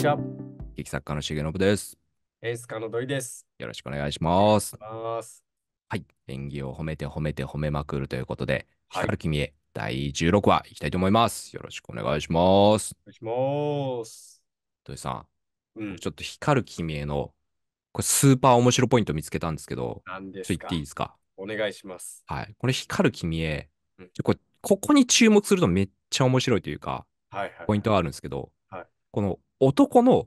ちは。劇作家の重信です。演スカの土井です。よろしくお願いします。ますはい。演技を褒めて褒めて褒めまくるということで、はい、光る君へ第16話いきたいと思います。よろしくお願いします。お願いします。土井さん、うん、ちょっと光る君へのこれスーパー面白ポイント見つけたんですけど、なんですか言っていいですかお願いします。はい。これ光る君へ、うん、こここに注目するとめっちゃ面白いというか、はいはい、ポイントがあるんですけど、はい、この男の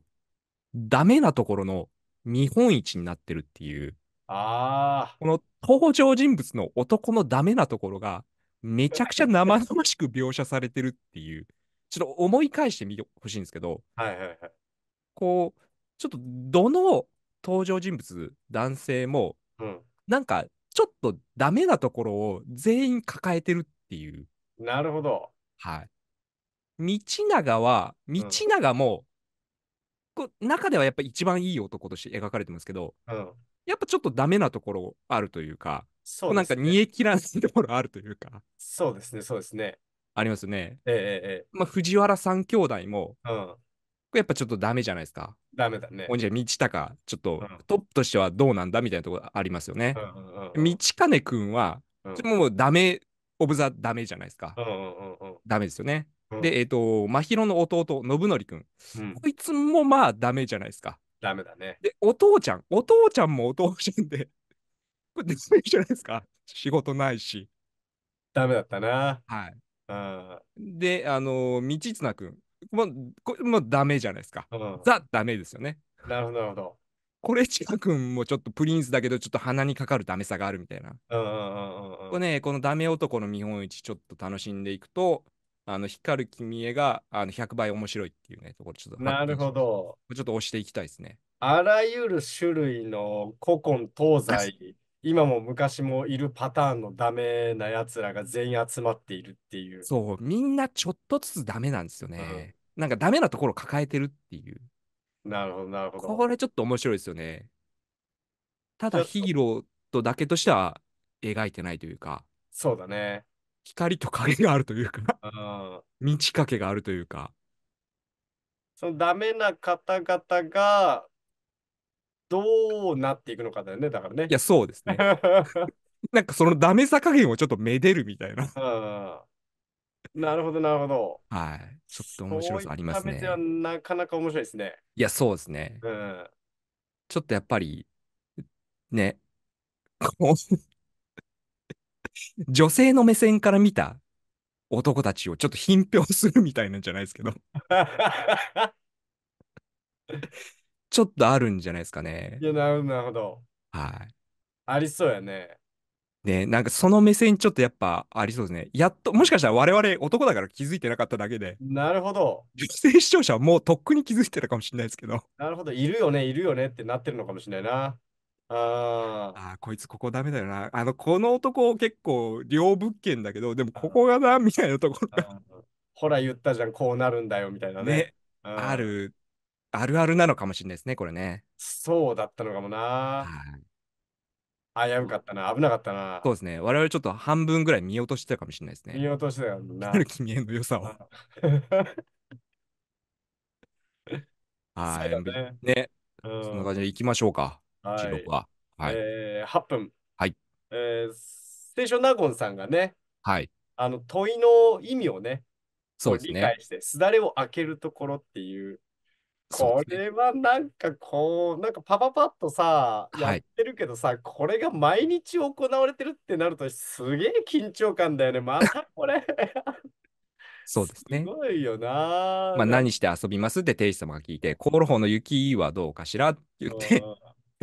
ダメなところの見本市になってるっていう。ああ。この登場人物の男のダメなところが、めちゃくちゃ生々しく描写されてるっていう。ちょっと思い返してみてほしいんですけど、はいはいはい。こう、ちょっとどの登場人物、男性も、うん、なんかちょっとダメなところを全員抱えてるっていう。なるほど。はい。道長は、道長もこ中ではやっぱ一番いい男として描かれてますけど、うん、やっぱちょっとダメなところあるというか、そう、ね、なんか煮え切らないところあるというか。そうですね、そうですね。ありますね。えー、えー、まあ、藤原三兄弟も、うん、やっぱちょっとダメじゃないですか。ダメだね。じゃ、道高、ちょっと、トップとしてはどうなんだみたいなところありますよね。うんうんうん、道金君は、うん、もうダメ、オブザダメじゃないですか。うんうんうん、ダメですよね。で、えっ、ー、と、真宙の弟、信則君、うんこいつもまあ、ダメじゃないですか。ダメだね。で、お父ちゃん、お父ちゃんもお父ちゃんで、これ、ダメじゃないですか。仕事ないし。ダメだったな。はい。で、あのー、道綱君、もう、これもうダメじゃないですか。うんザ・ダメですよね。なるほど、なるほど。これ、く君もちょっとプリンスだけど、ちょっと鼻にかかるダメさがあるみたいな。うんうんうんうんこれね、このダメ男の見本市、ちょっと楽しんでいくと、あの光る君へがあの100倍面白いっていうね、ところちょっと。なるほど。ちょっと押していきたいですね。あらゆる種類の古今東西、今も昔もいるパターンのダメなやつらが全員集まっているっていう。そう、みんなちょっとずつダメなんですよね。うん、なんかダメなところ抱えてるっていう。なるほど、なるほど。これちょっと面白いですよね。ただヒーローとだけとしては描いてないというか。そうだね。光と影があるというか満ち欠けがあるというか。そのダメな方々が、どうなっていくのかだよね、だからね。いや、そうですね。なんかそのダメさ加減をちょっとめでるみたいな。なるほど、なるほど。はい。ちょっと面白さありますね。はなかなか面白いですね。いや、そうですね。うん、ちょっとやっぱり、ね、こ女性の目線から見た男たちをちょっと品評するみたいなんじゃないですけど ちょっとあるんじゃないですかね。いや、なるほど。はい。ありそうやね。ね、なんかその目線ちょっとやっぱありそうですね。やっと、もしかしたら我々男だから気づいてなかっただけで。なるほど。女性視聴者はもうとっくに気づいてるかもしれないですけど。なるほど。いるよね、いるよねってなってるのかもしれないな。ああこいつここダメだよなあのこの男結構両物件だけどでもここがなみたいなところがほら言ったじゃんこうなるんだよみたいなね、ね、あるあるあるなのかもしれないですねこれねそうだったのかもな、危うかったな危なかったなそうですね我々ちょっと半分ぐらい見落としてたかもしれないですね見落としてたよな君への良さ はい、ね、そんな感じでいきましょうか。は。はい。えー、8分。はい。えー、ステーションナゴンさんがね、はい。あの、問いの意味をね、そうですね。理解して、すだれを開けるところっていう。これはなんかこう、なんかパパパッとさ、やってるけどさ、はい、これが毎日行われてるってなると、すげえ緊張感だよね。またこれ。そうですね。すごいよな。まあ、何して遊びますって、亭主様が聞いて、コールホの雪はどうかしらって言って、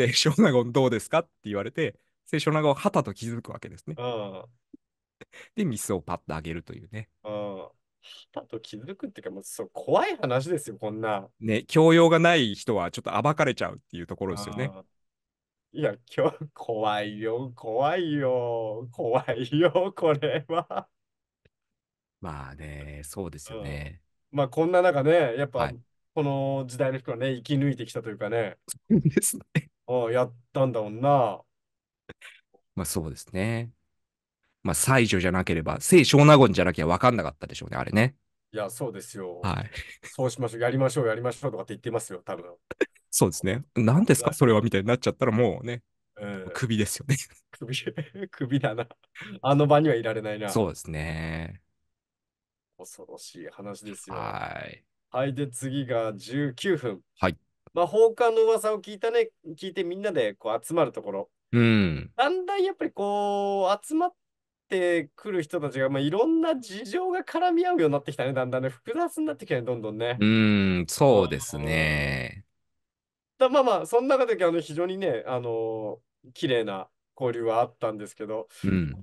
清少納言どうですかって言われて、清少納言はたと気づくわけですね。で、ミスをパッと上げるというね。はたと気づくっていうか、もうそう怖い話ですよ、こんな。ね、教養がない人はちょっと暴かれちゃうっていうところですよね。いや、今日、怖いよ、怖いよ、怖いよ、これは。まあね、そうですよね。まあ、こんな中ね、やっぱ、はいこの時代の人はね、生き抜いてきたというかね。そうですね。うやったんだもんな。まあそうですね。まあ、西初じゃなければ、聖小納言じゃなきゃ分かんなかったでしょうね、あれね。いや、そうですよ。はい。そうしましょう、やりましょう、やりましょうとかって言ってますよ、多分。そうですね。何ですか、それはみたいになっちゃったらもうね、うん、首ですよね。首、首だな。あの場にはいられないな。そうですね。恐ろしい話ですよ。はい。はい、で、次が19分。はい。あ、放火の噂を聞いたね、聞いてみんなでこう集まるところ。うん。だんだんやっぱりこう、集まってくる人たちが、まあ、いろんな事情が絡み合うようになってきたね、だんだんね。複雑になってきたね、どんどんね。うん、そうですね。だまあまあ、その中であの非常にね、あのー、綺麗な交流はあったんですけど、うん、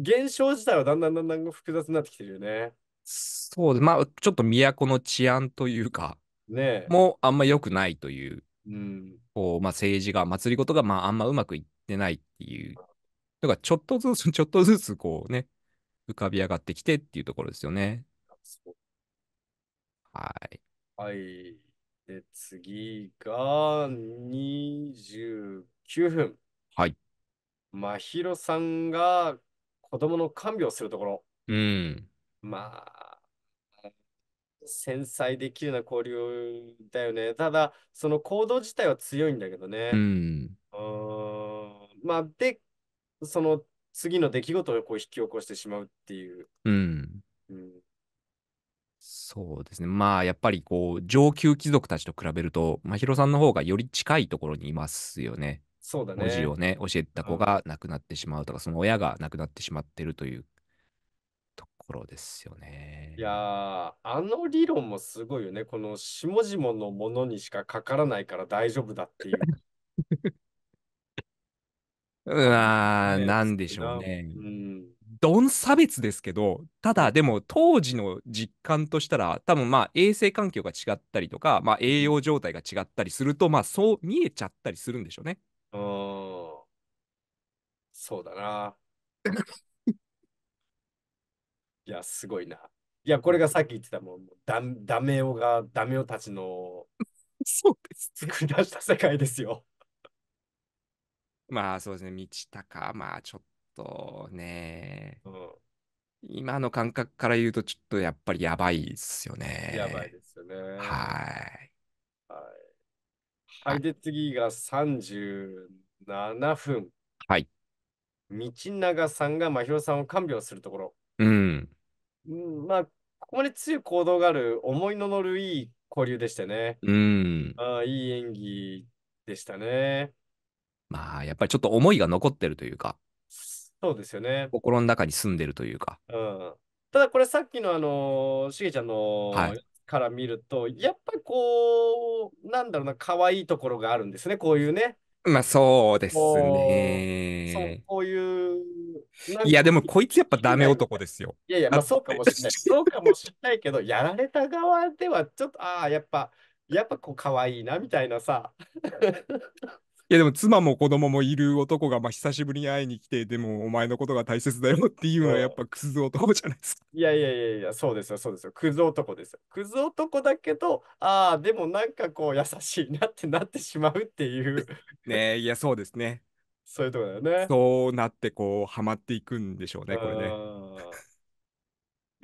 現象自体はだんだんだんだん複雑になってきてるよね。そうまあ、ちょっと都の治安というか、ね、もあんま良くないという、うん、こうまあ、政治が、祭りごとがまああんまうまくいってないっていう、だからちょっとずつ、ちょっとずつこうね、浮かび上がってきてっていうところですよね。はい。はい。で、次が29分。はい。まひろさんが子供の看病するところ。うん。まあ、繊細できるな交流だよね。ただ、その行動自体は強いんだけどね。うん。まあ、で、その次の出来事をこう引き起こしてしまうっていう。うん。うん、そうですね。まあ、やっぱりこう、上級貴族たちと比べると、まひろさんの方がより近いところにいますよね。そうだね。文字をね、教えた子が亡くなってしまうとか、うん、その親が亡くなってしまってるというころですよね。いやー、あの理論もすごいよね。この下々のものにしかかからないから大丈夫だっていう。うわ何なんでしょうね。うん、どん差別ですけど、ただでも当時の実感としたら、多分まあ衛生環境が違ったりとか、まあ、栄養状態が違ったりすると、まあそう見えちゃったりするんでしょうね。うん、そうだな。や、すごいな。いや、これがさっき言ってたもん、ダダメオがダメオたちの そうです、ね、作り出した世界ですよ。まあそうですね、道高、まあちょっとね、うん、今の感覚から言うと、ちょっとやっぱりやばいですよね。やばいですよね。はい。はい。はい、で、次が37分。はい。道長さんが真宙さんを看病するところ。うん。うん、まあ、ここまで強い行動がある、思いの乗るいい交流でしたね。うん。ああ、いい演技でしたね。まあ、やっぱりちょっと思いが残ってるというか、そうですよね。心の中に住んでるというか。うん。ただこれさっきのあの、しげちゃんのはい。から見ると、やっぱりこう、なんだろうな、可愛いところがあるんですね、こういうね。まあ、そうですこそうね。こういういや、でもこいつやっぱダメ男ですよ。いやいや、まあそうかもしれない。そうかもしれないけど、やられた側ではちょっと、ああ、やっぱ、やっぱこう可愛いなみたいなさ。いやでも妻も子供もいる男がまあ久しぶりに会いに来てでもお前のことが大切だよっていうのはやっぱクズ男じゃないですか。いやいやいやいやそうですよそうですよクズ男ですよ。クズ男だけどああでもなんかこう優しいなってなってしまうっていう。ねいやそうですね。そういうとこだよね。そうなってこうはまっていくんでしょうね、これね。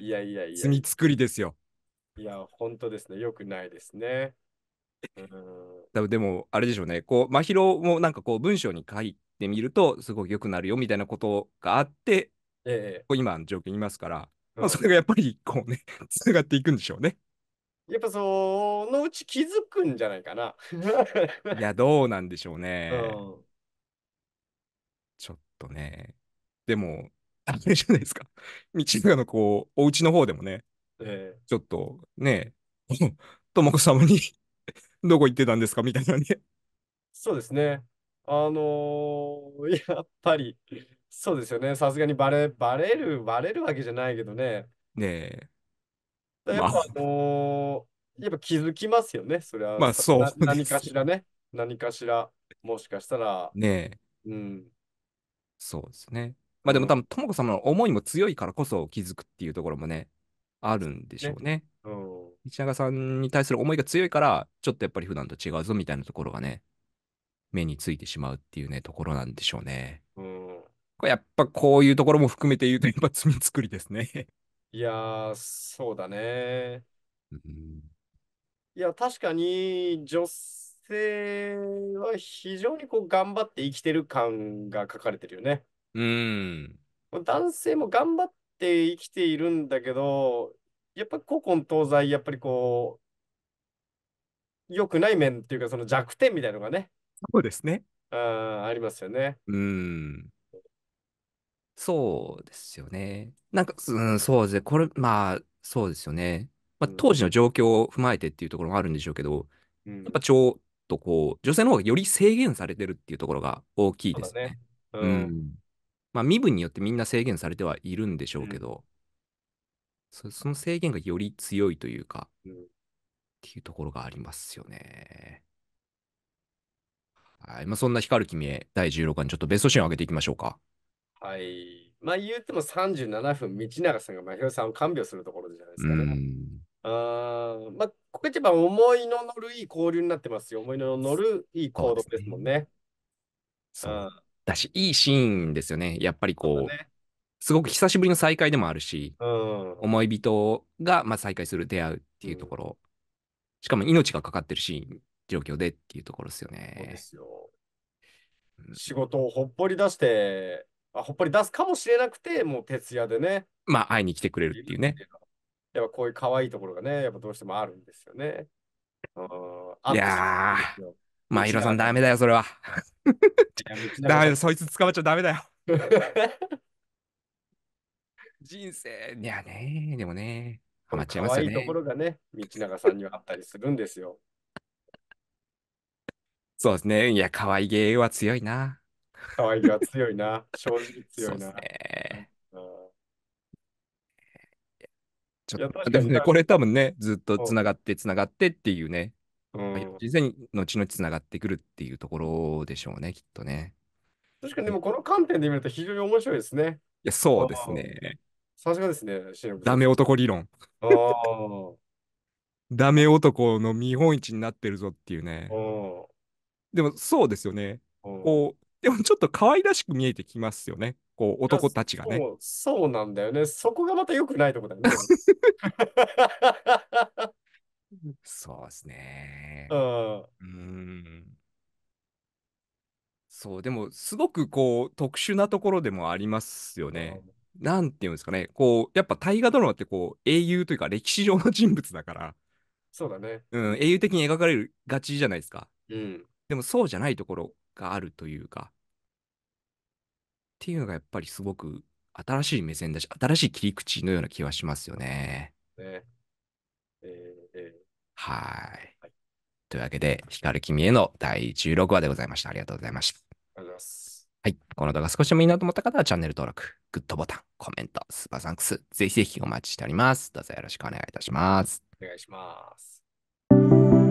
いやいやいや。罪作りですよ。いや、本当ですね。よくないですね。多分でも、あれでしょうね。こう、真宙もなんかこう、文章に書いてみると、すごくよくなるよみたいなことがあって、ええ、今の状況にいますから、うん、まあ、それがやっぱりこうね、つ ながっていくんでしょうね。やっぱそのうち気づくんじゃないかな。いや、どうなんでしょうね。うんちょっとね、でも、あれじゃないですか。道長のこう、お家の方でもね、えー、ちょっとね、ともこ様に どこ行ってたんですかみたいなね。そうですね。あのー、やっぱり、そうですよね。さすがにバレ、バレる、バレるわけじゃないけどね。ねえ。やっぱ、あのー、やっぱ気づきますよね。それは。まあ、そう。何かしらね。何かしら、もしかしたら。ねえ。うん。そうですね。まあでも多分、ともこ様の思いも強いからこそ気づくっていうところもね、あるんでしょうね。ね道長さんに対する思いが強いから、ちょっとやっぱり普段と違うぞみたいなところがね、目についてしまうっていうね、ところなんでしょうね。うん、これやっぱこういうところも含めて言うと、やっぱ罪作りですねいやー、そうだね。うん、いや、確かに女性性は非常にこう頑張って生きてる感が書かれてるよね。うん。男性も頑張って生きているんだけど、やっぱ古今東西、やっぱりこう、良くない面っていうか、その弱点みたいなのがね、そうですね。ああ、ありますよね。うん。そうですよね。なんか、うん、そうですね。これ、まあ、そうですよね。まあ、当時の状況を踏まえてっていうところもあるんでしょうけど、うやっぱ超とこう、女性の方がより制限されてるっていうところが大きいですね。うねうん、うん、まあ、身分によってみんな制限されてはいるんでしょうけど、うん、その制限がより強いというか、うん、っていうところがありますよね。はい。まあ、そんな光る君へ第16巻、ちょっとベストシーンを上げていきましょうか。はい。まあ、言っても37分、道永さんが真宙さんを看病するところじゃないですかね。ああ、まあ、こけちば思いの乗るいい交流になってますよ。思いの乗るいい行動ですもんね。そう。だし、いいシーンですよね。やっぱりこう、うね、すごく久しぶりの再会でもあるし、うん、思い人が、まあ、再会する、出会うっていうところ、うん、しかも命がかかってるシーン、状況でっていうところですよね。そうですよ。仕事をほっぽり出して、あほっぽり出すかもしれなくて、もう徹夜でね。まあ、会いに来てくれるっていうね。やっぱこういう可愛いところがね、やっぱどうしてもあるんですよね。いやー、まひろロさん、ダメだよ、それは。ダメだ、そいつ捕まっちゃダメだよ。人生、いやね、でもね、ハマっちゃいますよね。可いところがね、道長さんにはあったりするんですよ。そうですね。いや、可愛げは強いな。可愛げは強いな。正直強いな。そうですね。ちょっとでもね、これ多分ね、ずっとつながってつながってっていうね、うん、事前に後々つながってくるっていうところでしょうね、きっとね。確かに、でもこの観点で見ると非常に面白いですね。いや、そうですね。さすがですね、ダメ男理論。ダメ男の見本市になってるぞっていうね。でもそうですよね。こう、でもちょっと可愛らしく見えてきますよね。こう男たちがねそう。そうなんだよね。そこがまた良くないとこだよね。そうですね。うん。そう、でも、すごくこう、特殊なところでもありますよね。うなんていうんですかね、こう、やっぱ大河ドラマってこう、英雄というか歴史上の人物だから、そうだね。うん、英雄的に描かれるがちじゃないですか。うん。でも、そうじゃないところがあるというか、っていうのがやっぱりすごく新しい目線だし、新しい切り口のような気はしますよね。ねえーえー、はい。というわけで、光君への第16話でございました。ありがとうございました。ありがとうございます。はい。この動画少しでもいいなと思った方はチャンネル登録、グッドボタン、コメント、スーパーサンクス、ぜひぜひお待ちしております。どうぞよろしくお願いいたします。お願いします。